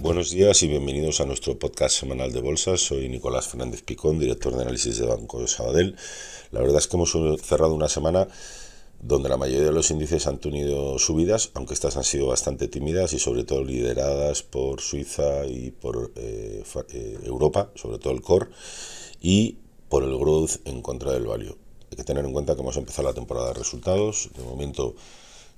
Buenos días y bienvenidos a nuestro podcast semanal de bolsas. Soy Nicolás Fernández Picón, director de análisis de Banco de Sabadell. La verdad es que hemos cerrado una semana donde la mayoría de los índices han tenido subidas, aunque estas han sido bastante tímidas y sobre todo lideradas por Suiza y por eh, eh, Europa, sobre todo el core, y por el growth en contra del value. Hay que tener en cuenta que hemos empezado la temporada de resultados. De momento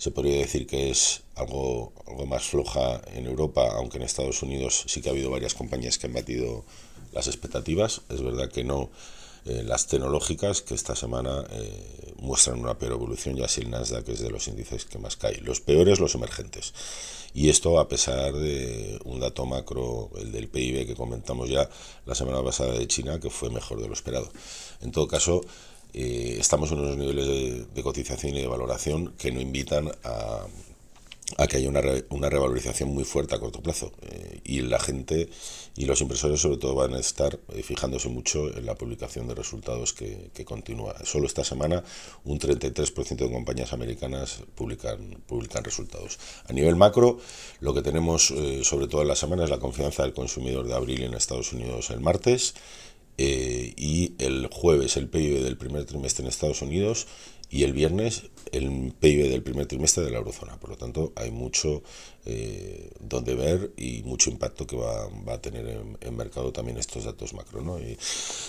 se podría decir que es algo, algo más floja en Europa, aunque en Estados Unidos sí que ha habido varias compañías que han batido las expectativas. Es verdad que no eh, las tecnológicas, que esta semana eh, muestran una peor evolución, ya si el Nasdaq es de los índices que más cae. Los peores, los emergentes. Y esto a pesar de un dato macro, el del PIB que comentamos ya la semana pasada de China, que fue mejor de lo esperado. En todo caso, eh, estamos en unos niveles de, cotización y de valoración que no invitan a, que haya una, revalorización muy fuerte a corto plazo. Eh, y la gente y los impresores sobre todo van a estar eh, fijándose mucho en la publicación de resultados que, continúa. Solo esta semana un 33% de compañías americanas publican, publican resultados. A nivel macro, lo que tenemos sobre todo en la semana es la confianza del consumidor de abril en Estados Unidos el martes. Eh, y el jueves el PIB del primer trimestre en Estados Unidos y el viernes el PIB del primer trimestre de la eurozona. Por lo tanto, hay mucho eh, donde ver y mucho impacto que va, a tener en, el mercado también estos datos macro. ¿no? Y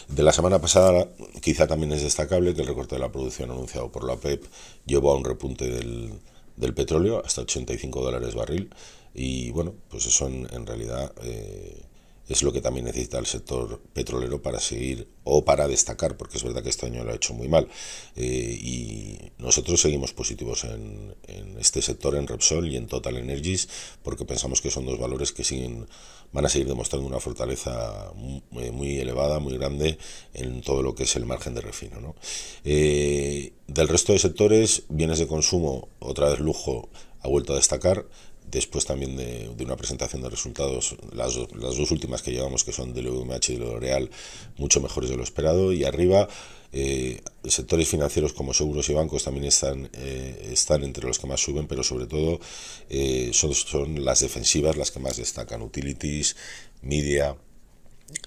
de la semana pasada, quizá también es destacable que el recorte de la producción anunciado por la PEP e llevó a un repunte del, del petróleo hasta 85 dólares barril. Y bueno, pues eso en, realidad... Eh, es lo que también necesita el sector petrolero para seguir o para destacar, porque es verdad que este año lo ha hecho muy mal. Eh, y nosotros seguimos positivos en, este sector, en Repsol y en Total Energies, porque pensamos que son dos valores que siguen, van a seguir demostrando una fortaleza eh, muy, elevada, muy grande en todo lo que es el margen de refino. Eh, del resto de sectores, bienes de consumo, otra vez lujo, ha vuelto a destacar después también de, una presentación de resultados, las, dos últimas que llevamos, que son del UMH y lo Real mucho mejores de lo esperado. Y arriba, eh, sectores financieros como seguros y bancos también están, eh, están entre los que más suben, pero sobre todo eh, son, las defensivas las que más destacan. Utilities, media,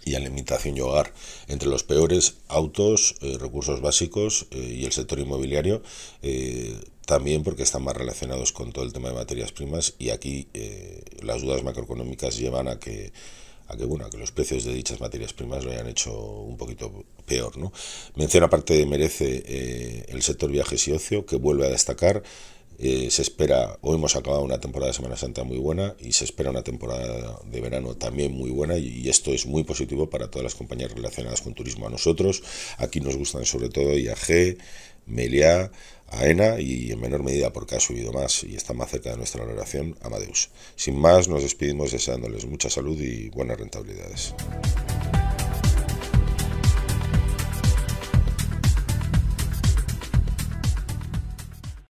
y alimentación y hogar. Entre los peores, autos, recursos básicos y el sector inmobiliario también porque están más relacionados con todo el tema de materias primas y aquí eh, las dudas macroeconómicas llevan a que a que, bueno, que los precios de dichas materias primas lo hayan hecho un poquito peor. ¿no? Mención aparte merece eh, el sector viajes y ocio, que vuelve a destacar. Eh, se espera, hoy hemos acabado una temporada de Semana Santa muy buena y se espera una temporada de verano también muy buena y esto es muy positivo para todas las compañías relacionadas con turismo. A nosotros, aquí nos gustan sobre todo IAG, Meliá, AENA y en menor medida porque ha subido más y está más cerca de nuestra valoración, Amadeus. Sin más, nos despedimos deseándoles mucha salud y buenas rentabilidades.